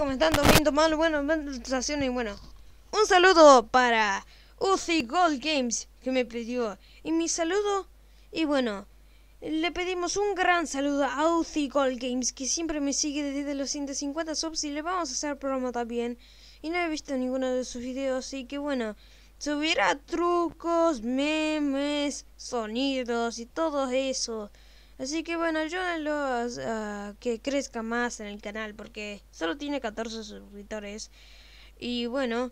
comentando, viendo mal, bueno, sensaciones y bueno. Un saludo para Uzi Gold Games que me pidió. Y mi saludo, y bueno, le pedimos un gran saludo a Uzi Gold Games que siempre me sigue desde los 150 subs y le vamos a hacer promo también. Y no he visto ninguno de sus videos, así que bueno, subirá trucos, memes, sonidos y todo eso. Así que bueno, yo a, ah, que crezca más en el canal porque solo tiene 14 suscriptores. Y bueno,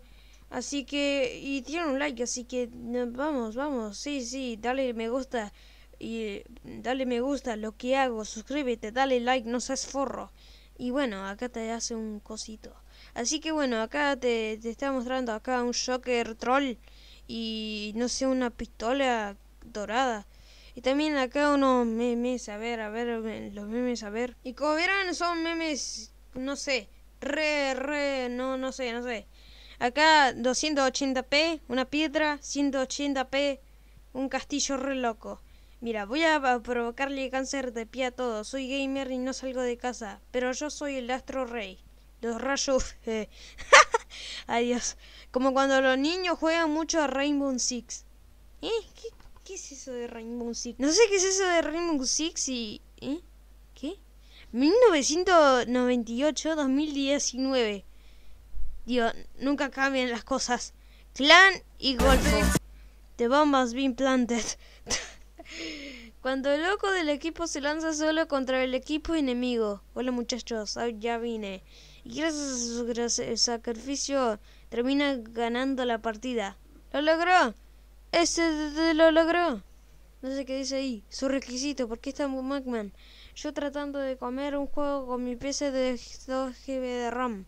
así que... Y tiene un like, así que vamos, vamos, sí, sí, dale me gusta. Y dale me gusta lo que hago, suscríbete, dale like, no seas forro. Y bueno, acá te hace un cosito. Así que bueno, acá te, te está mostrando acá un Shocker Troll y no sé, una pistola dorada. Y también acá unos memes, a ver, a ver, los memes, a ver. Y como verán, son memes, no sé, re, re, no, no sé, no sé. Acá 280p, una piedra, 180p, un castillo re loco. Mira, voy a provocarle cáncer de pie a todos. Soy gamer y no salgo de casa, pero yo soy el astro rey. Los rayos. Adiós. Como cuando los niños juegan mucho a Rainbow Six. ¿Eh? ¿Qué es eso de Rainbow Six? No sé qué es eso de Rainbow Six y... ¿eh? qué ¿Qué? 1998-2019. Dios, nunca cambian las cosas. Clan y golfo. The bombas being planted. Cuando el loco del equipo se lanza solo contra el equipo enemigo. Hola muchachos, ya vine. Y gracias a su sacrificio termina ganando la partida. ¡Lo logró! Ese lo logró. No sé qué dice ahí. Su requisito, ¿por qué está Macman? Yo tratando de comer un juego con mi PC de 2 GB de RAM.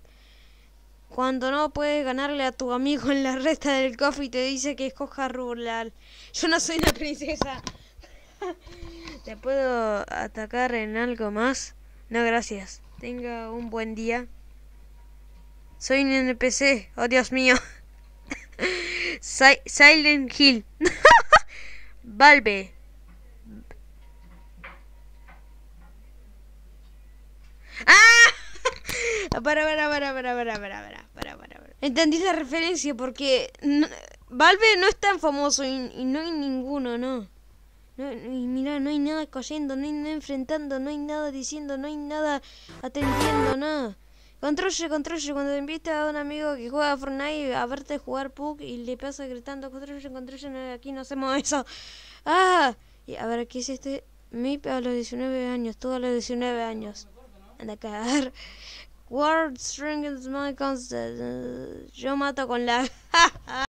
Cuando no puedes ganarle a tu amigo en la resta del coffee te dice que escoja rural. Yo no soy una princesa. ¿Te puedo atacar en algo más? No, gracias. Tenga un buen día. Soy un NPC. Oh, Dios mío. Silent Hill. Valve. ¡Ah! Para, para, para, para, para, para, para, para, para. Entendí la referencia porque Valve no es tan famoso y, no hay ninguno, ¿no? y mira, no hay nada cayendo, no hay nada enfrentando, no hay nada diciendo, no hay nada atendiendo, nada. No. Controlle, controlle, cuando te invita a un amigo que juega Fortnite a verte jugar Pug y le pasa gritando, controlle, controlle, aquí no hacemos eso. ¡Ah! Y a ver, ¿qué es este? a los 19 años, todos a los 19 años. Anda a cagar. World IS My Concept. Yo mato con la...